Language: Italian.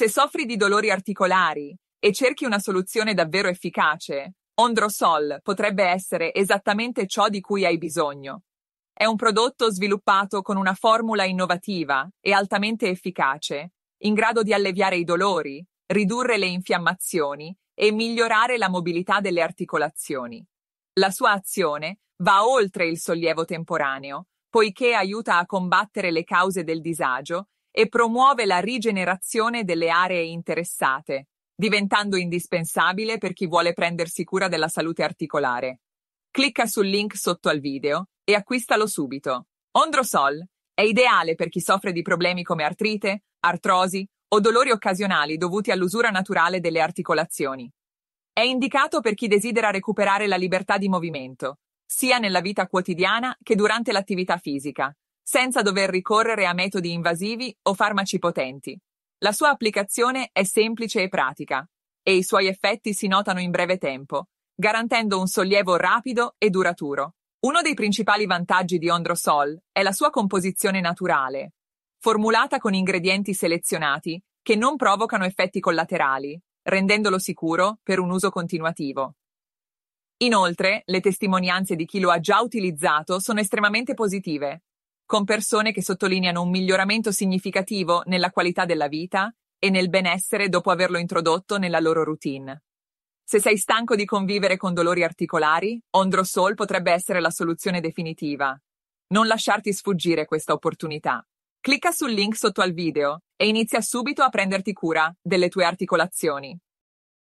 Se soffri di dolori articolari e cerchi una soluzione davvero efficace, Ondrosol potrebbe essere esattamente ciò di cui hai bisogno. È un prodotto sviluppato con una formula innovativa e altamente efficace, in grado di alleviare i dolori, ridurre le infiammazioni e migliorare la mobilità delle articolazioni. La sua azione va oltre il sollievo temporaneo, poiché aiuta a combattere le cause del disagio e promuove la rigenerazione delle aree interessate, diventando indispensabile per chi vuole prendersi cura della salute articolare. Clicca sul link sotto al video e acquistalo subito. Ondrosol è ideale per chi soffre di problemi come artrite, artrosi o dolori occasionali dovuti all'usura naturale delle articolazioni. È indicato per chi desidera recuperare la libertà di movimento, sia nella vita quotidiana che durante l'attività fisica, senza dover ricorrere a metodi invasivi o farmaci potenti. La sua applicazione è semplice e pratica, e i suoi effetti si notano in breve tempo, garantendo un sollievo rapido e duraturo. Uno dei principali vantaggi di Ondrosol è la sua composizione naturale, formulata con ingredienti selezionati che non provocano effetti collaterali, rendendolo sicuro per un uso continuativo. Inoltre, le testimonianze di chi lo ha già utilizzato sono estremamente positive, con persone che sottolineano un miglioramento significativo nella qualità della vita e nel benessere dopo averlo introdotto nella loro routine. Se sei stanco di convivere con dolori articolari, Ondrosol potrebbe essere la soluzione definitiva. Non lasciarti sfuggire questa opportunità. Clicca sul link sotto al video e inizia subito a prenderti cura delle tue articolazioni.